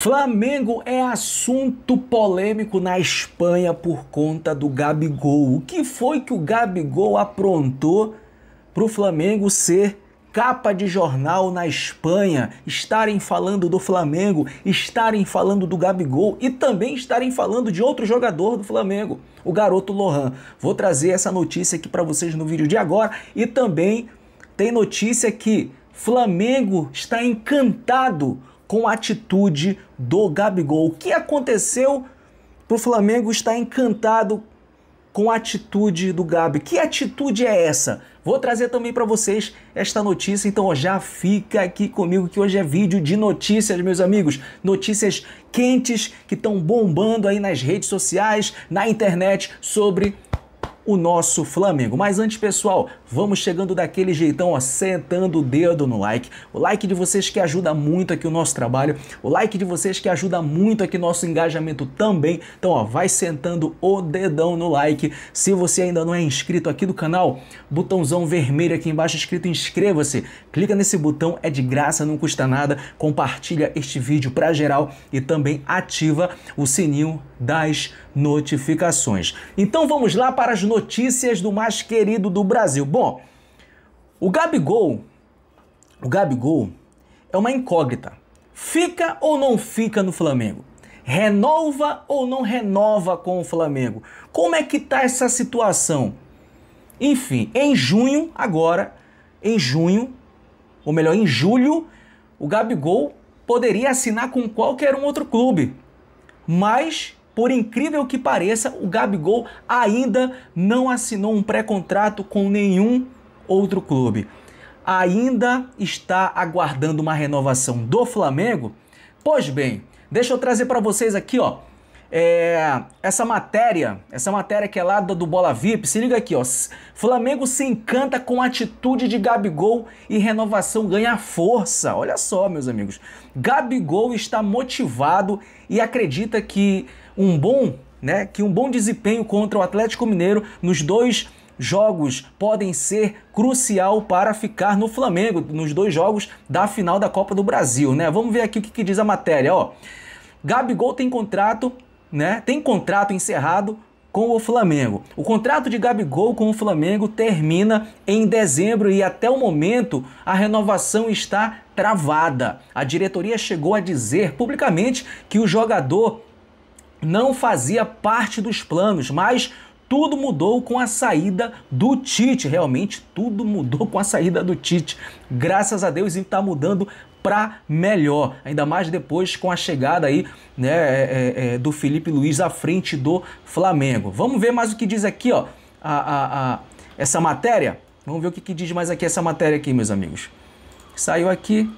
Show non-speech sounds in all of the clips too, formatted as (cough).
Flamengo é assunto polêmico na Espanha por conta do Gabigol. O que foi que o Gabigol aprontou para o Flamengo ser capa de jornal na Espanha? Estarem falando do Flamengo, estarem falando do Gabigol e também estarem falando de outro jogador do Flamengo, o garoto Lohan. Vou trazer essa notícia aqui para vocês no vídeo de agora e também tem notícia que Flamengo está encantado com a atitude do Gabigol. O que aconteceu para o Flamengo estar encantado com a atitude do Gabi? Que atitude é essa? Vou trazer também para vocês esta notícia, então já fica aqui comigo que hoje é vídeo de notícias, meus amigos. Notícias quentes que estão bombando aí nas redes sociais, na internet sobre o nosso Flamengo. Mas antes, pessoal, vamos chegando daquele jeitão, ó, sentando o dedo no like. O like de vocês que ajuda muito aqui o nosso trabalho, o like de vocês que ajuda muito aqui nosso engajamento também. Então, ó, vai sentando o dedão no like. Se você ainda não é inscrito aqui do canal, botãozão vermelho aqui embaixo escrito inscreva-se. Clica nesse botão, é de graça, não custa nada. Compartilha este vídeo para geral e também ativa o sininho das notificações. Então vamos lá para as notícias do mais querido do Brasil. Bom, o Gabigol, o Gabigol é uma incógnita. Fica ou não fica no Flamengo? Renova ou não renova com o Flamengo? Como é que tá essa situação? Enfim, em junho agora, em junho, ou melhor, em julho, o Gabigol poderia assinar com qualquer um outro clube. Mas por incrível que pareça, o Gabigol ainda não assinou um pré-contrato com nenhum outro clube. Ainda está aguardando uma renovação do Flamengo? Pois bem, deixa eu trazer para vocês aqui, ó, é, essa matéria, essa matéria que é lá do, do, Bola VIP, se liga aqui, ó. Flamengo se encanta com a atitude de Gabigol e renovação ganha força. Olha só, meus amigos. Gabigol está motivado e acredita que um bom, né, que um bom desempenho contra o Atlético Mineiro nos dois jogos podem ser crucial para ficar no Flamengo nos dois jogos da final da Copa do Brasil, né? Vamos ver aqui o que, que diz a matéria, ó. Gabigol tem contrato né, tem contrato encerrado com o Flamengo. O contrato de Gabigol com o Flamengo termina em dezembro e até o momento a renovação está travada. A diretoria chegou a dizer publicamente que o jogador não fazia parte dos planos, mas tudo mudou com a saída do Tite. Realmente, tudo mudou com a saída do Tite. Graças a Deus, e está mudando para melhor, ainda mais depois com a chegada aí né, é, é, é, do Felipe Luiz à frente do Flamengo. Vamos ver mais o que diz aqui ó, a, a, a essa matéria. Vamos ver o que, que diz mais aqui essa matéria aqui, meus amigos. Saiu aqui,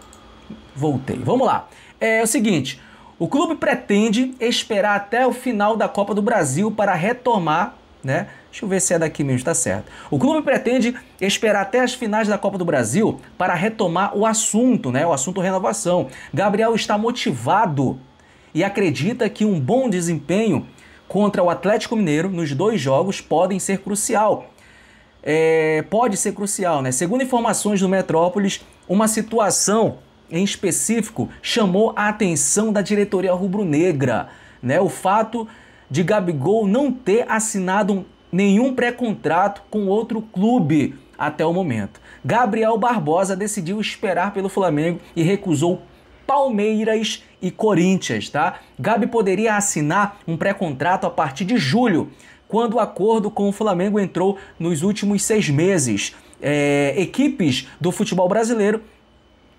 voltei. Vamos lá. É, é o seguinte. O clube pretende esperar até o final da Copa do Brasil para retomar né, Deixa eu ver se é daqui mesmo, está certo. O clube pretende esperar até as finais da Copa do Brasil para retomar o assunto, né? O assunto renovação. Gabriel está motivado e acredita que um bom desempenho contra o Atlético Mineiro nos dois jogos podem ser crucial. É, pode ser crucial, né? Segundo informações do Metrópolis, uma situação em específico chamou a atenção da diretoria rubro-negra, né? O fato de Gabigol não ter assinado um nenhum pré-contrato com outro clube até o momento. Gabriel Barbosa decidiu esperar pelo Flamengo e recusou Palmeiras e Corinthians, tá? Gabi poderia assinar um pré-contrato a partir de julho, quando o acordo com o Flamengo entrou nos últimos seis meses. É, equipes do futebol brasileiro,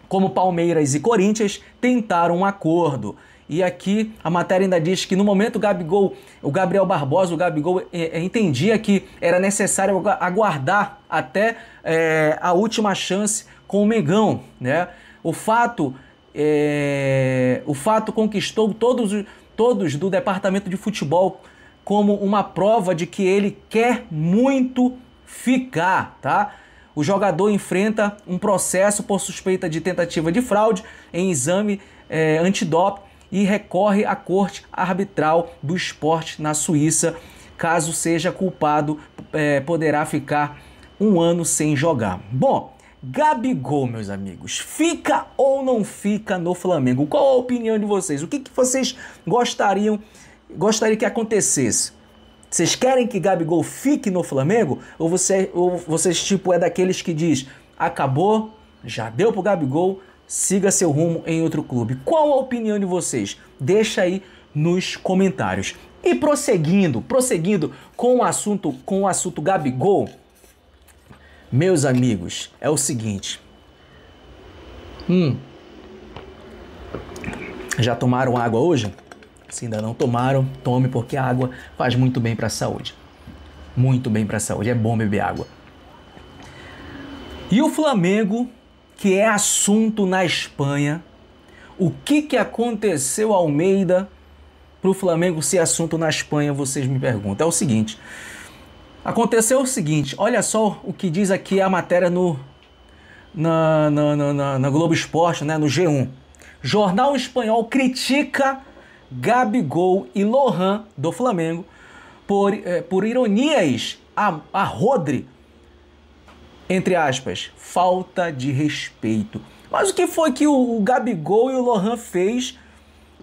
como Palmeiras e Corinthians, tentaram um acordo. E aqui a matéria ainda diz que no momento o Gabigol, o Gabriel Barbosa, o Gabigol é, é entendia que era necessário aguardar até é, a última chance com o Mengão, né? O fato, é, o fato conquistou todos, todos do departamento de futebol como uma prova de que ele quer muito ficar, tá? O jogador enfrenta um processo por suspeita de tentativa de fraude em exame é, antidoping e recorre à Corte Arbitral do Esporte na Suíça. Caso seja culpado, é, poderá ficar um ano sem jogar. Bom, Gabigol, meus amigos, fica ou não fica no Flamengo? Qual a opinião de vocês? O que, que vocês gostariam gostariam que acontecesse? Vocês querem que Gabigol fique no Flamengo? Ou, você, ou vocês, tipo, é daqueles que diz, acabou, já deu pro Gabigol, siga seu rumo em outro clube. Qual a opinião de vocês? Deixa aí nos comentários. E prosseguindo, prosseguindo com o assunto, com o assunto Gabigol, meus amigos, é o seguinte. Hum. Já tomaram água hoje? Se ainda não tomaram, tome porque a água faz muito bem para a saúde. Muito bem para a saúde, é bom beber água. E o Flamengo que é assunto na Espanha. O que, que aconteceu Almeida para o Flamengo ser assunto na Espanha, vocês me perguntam. É o seguinte, aconteceu o seguinte, olha só o que diz aqui a matéria no, na, na, na, na Globo Esporte, né, no G1. Jornal espanhol critica Gabigol e Lohan do Flamengo por, eh, por ironias a, a Rodri entre aspas, falta de respeito. Mas o que foi que o, o Gabigol e o Lohan fez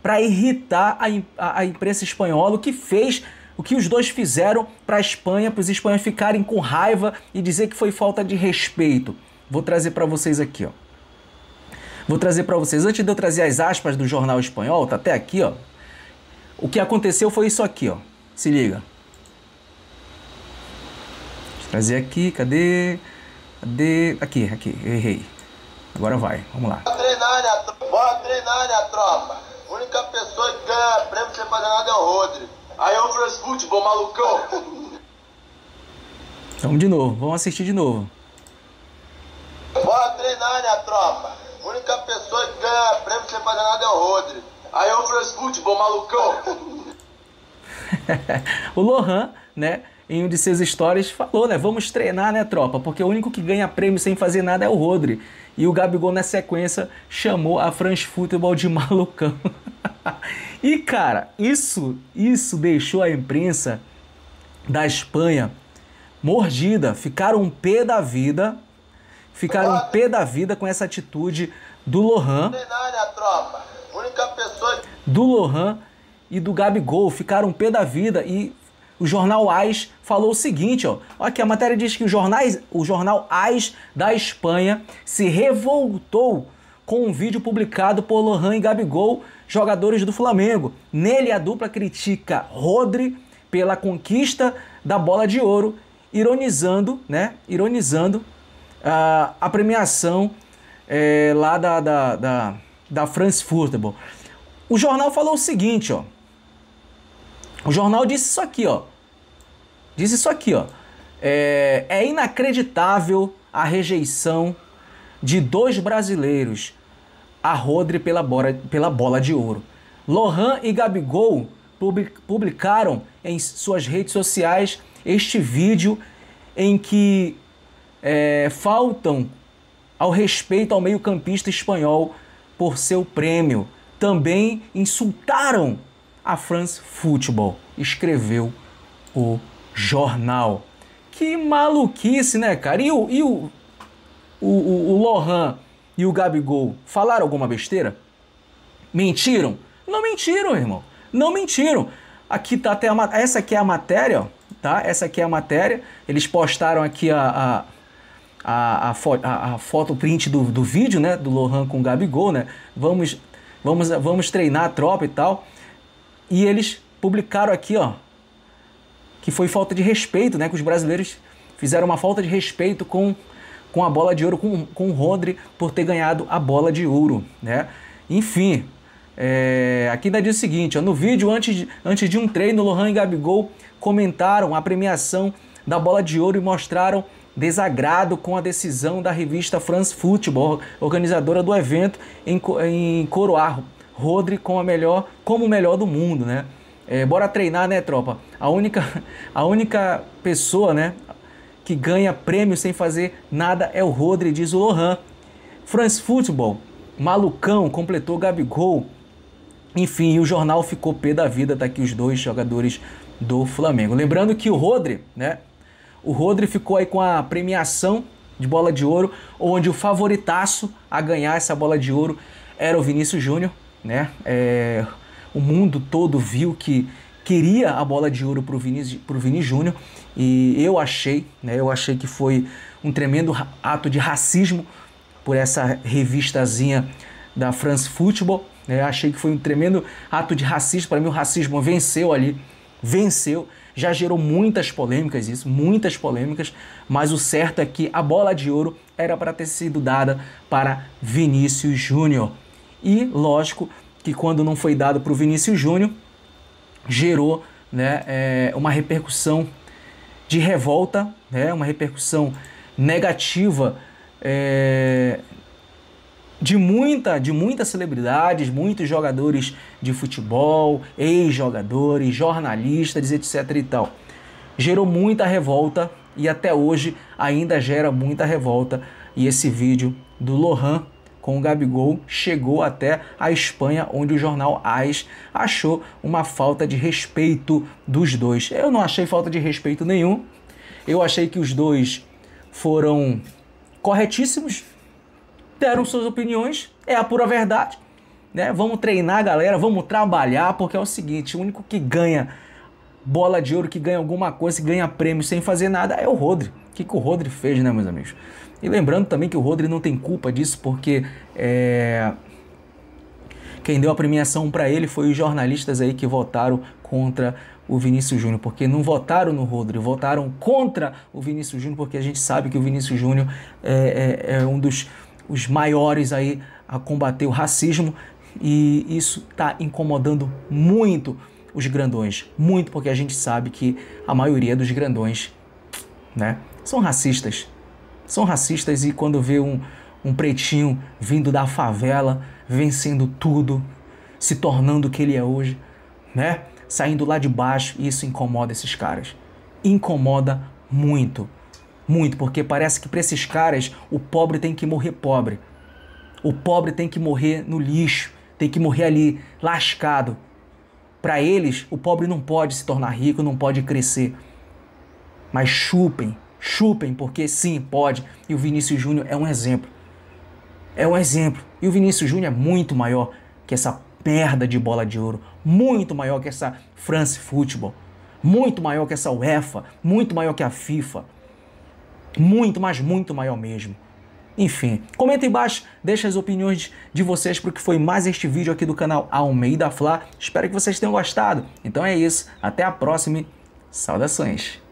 para irritar a, a, a imprensa espanhola? O que fez o que os dois fizeram para a Espanha, para os espanhóis ficarem com raiva e dizer que foi falta de respeito. Vou trazer para vocês aqui, ó. Vou trazer para vocês. Antes de eu trazer as aspas do jornal espanhol, tá até aqui, ó. O que aconteceu foi isso aqui, ó. Se liga. Vou trazer aqui, cadê? de... Aqui, aqui, errei. Agora vai, vamos lá. Bora treinar, né, Bora treinar, né, tropa? A única pessoa que ganha prêmio sem fazer nada é o Rodri. Aí é eu vou futebol, malucão. Vamos de novo, vamos assistir de novo. Bora treinar, né, tropa? A única pessoa que ganha prêmio sem fazer nada é o Rodri. Aí é eu vou futebol, malucão. (laughs) o Lohan, né? em um de seus stories, falou, né? Vamos treinar, né, tropa? Porque o único que ganha prêmio sem fazer nada é o Rodri. E o Gabigol, na sequência, chamou a France Football de (laughs) malucão. e, cara, isso, isso deixou a imprensa da Espanha mordida. Ficaram um pé da vida. Ficaram um pé da vida com essa atitude do Lohan. Né, do Lohan e do Gabigol. Ficaram um pé da vida e o jornal AIS falou o seguinte, ó. Aqui a matéria diz que o, jornais, o jornal AIS da Espanha se revoltou com um vídeo publicado por Lohan e Gabigol, jogadores do Flamengo. Nele, a dupla critica Rodri pela conquista da bola de ouro, ironizando, né? Ironizando uh, a premiação é, lá da, da, da, da France Football. O jornal falou o seguinte, ó. O jornal disse isso aqui, ó. Disse isso aqui, ó. É, é inacreditável a rejeição de dois brasileiros a Rodri pela, bora, pela bola de ouro. Lohan e Gabigol publicaram em suas redes sociais este vídeo em que é, faltam ao respeito ao meio-campista espanhol por seu prêmio. Também insultaram a France Football, escreveu o jornal. Que maluquice, né, cara? E o, e o, o, o, o Lohan e o Gabigol falaram alguma besteira? Mentiram? Não mentiram, irmão. Não mentiram. Aqui tá até a, essa aqui é a matéria, ó, tá? Essa aqui é a matéria. Eles postaram aqui a, a, a, a, fo, a, a foto print do, do vídeo, né? Do Lohan com o Gabigol, né? Vamos, vamos, vamos treinar a tropa e tal. E eles publicaram aqui, ó, que foi falta de respeito, né? Que os brasileiros fizeram uma falta de respeito com, com a bola de ouro, com, com o Rodri, por ter ganhado a bola de ouro, né? Enfim, é, aqui ainda diz o seguinte: ó, no vídeo, antes de, antes de um treino, Lohan e Gabigol comentaram a premiação da bola de ouro e mostraram desagrado com a decisão da revista France Football, organizadora do evento, em, em coroar Rodri com a melhor, como o melhor do mundo, né? É, bora treinar, né, tropa? A única, a única pessoa, né, que ganha prêmio sem fazer nada é o Rodri, diz o Lohan. France Football, malucão, completou Gabigol. Enfim, e o jornal ficou pé da vida, tá aqui os dois jogadores do Flamengo. Lembrando que o Rodri, né? O Rodri ficou aí com a premiação de bola de ouro, onde o favoritaço a ganhar essa bola de ouro era o Vinícius Júnior, né? É, o mundo todo viu que queria a bola de ouro para o Vini, Vini Júnior e eu achei, né, eu achei que foi um tremendo ato de racismo por essa revistazinha da France Football. Né, achei que foi um tremendo ato de racismo. Para mim, o racismo venceu ali, venceu. Já gerou muitas polêmicas, isso, muitas polêmicas, mas o certo é que a bola de ouro era para ter sido dada para Vinícius Júnior. E, lógico, que quando não foi dado para o Vinícius Júnior, gerou né, é, uma repercussão de revolta, né, uma repercussão negativa é, de muita, de muitas celebridades, muitos jogadores de futebol, ex-jogadores, jornalistas, etc e tal. Gerou muita revolta e até hoje ainda gera muita revolta e esse vídeo do Lohan com o Gabigol chegou até a Espanha, onde o jornal Ais achou uma falta de respeito dos dois. Eu não achei falta de respeito nenhum. Eu achei que os dois foram corretíssimos, deram suas opiniões, é a pura verdade. Né? Vamos treinar a galera, vamos trabalhar, porque é o seguinte: o único que ganha bola de ouro que ganha alguma coisa, que ganha prêmio sem fazer nada, é o Rodri. O que, que o Rodri fez, né, meus amigos? E lembrando também que o Rodri não tem culpa disso, porque é... quem deu a premiação para ele foi os jornalistas aí que votaram contra o Vinícius Júnior, porque não votaram no Rodri, votaram contra o Vinícius Júnior, porque a gente sabe que o Vinícius Júnior é, é, é um dos os maiores aí a combater o racismo e isso está incomodando muito os grandões? Muito porque a gente sabe que a maioria dos grandões né, são racistas. São racistas e quando vê um, um pretinho vindo da favela, vencendo tudo, se tornando o que ele é hoje, né? Saindo lá de baixo, isso incomoda esses caras. Incomoda muito. Muito, porque parece que para esses caras o pobre tem que morrer pobre. O pobre tem que morrer no lixo, tem que morrer ali lascado, para eles, o pobre não pode se tornar rico, não pode crescer. Mas chupem, chupem, porque sim, pode. E o Vinícius Júnior é um exemplo. É um exemplo. E o Vinícius Júnior é muito maior que essa merda de bola de ouro, muito maior que essa France Football, muito maior que essa UEFA, muito maior que a FIFA. Muito, mas muito maior mesmo. Enfim, comenta embaixo, deixa as opiniões de vocês para o que foi mais este vídeo aqui do canal Almeida Fla. Espero que vocês tenham gostado. Então é isso, até a próxima saudações!